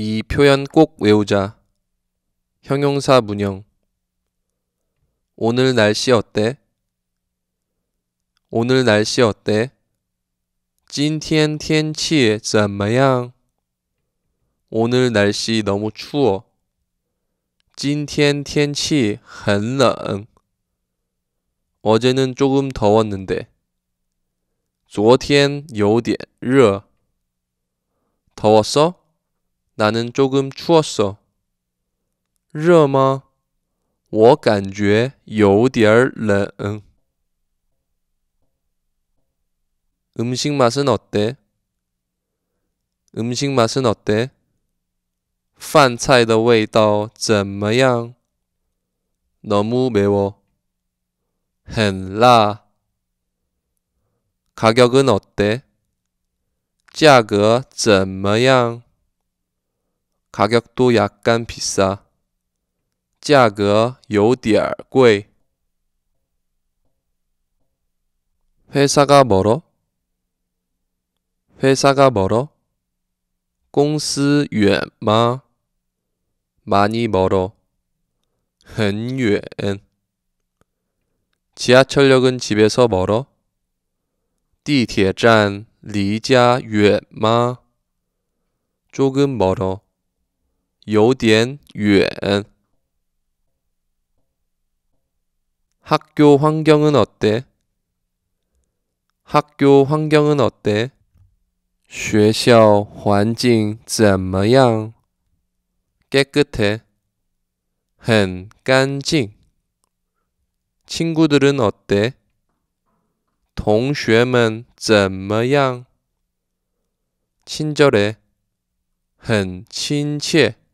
이 표현 꼭 외우자. 형용사 문형. 오늘 날씨 어때? 오늘 날씨 어때? 今天天气怎么样? 오늘 날씨 너무 추워. 今天天气很冷. 어제는 조금 더웠는데. 昨天有点热. 더웠어? 나는 조금 추웠어. 热吗?我感觉有点冷. 음식 맛은 어때? 음식 맛은 어때? 饭菜的味道怎么样? 너무 매워. 很辣. 가격은 어때? 价格怎么样? 가격도 약간 비싸. 价格有点贵. 회사가 멀어? 회사가 멀어? 公司远吗? 많이 멀어. 很远. 지하철역은 집에서 멀어? 地铁站离家远吗? 조금 멀어. 有点远。 학교 환경은 어때? 학교 환경은 어때? 学校 환경 怎么样? 깨끗해. 很干净. 친구들은 어때? 同学们怎么样? 친절해. 很亲切.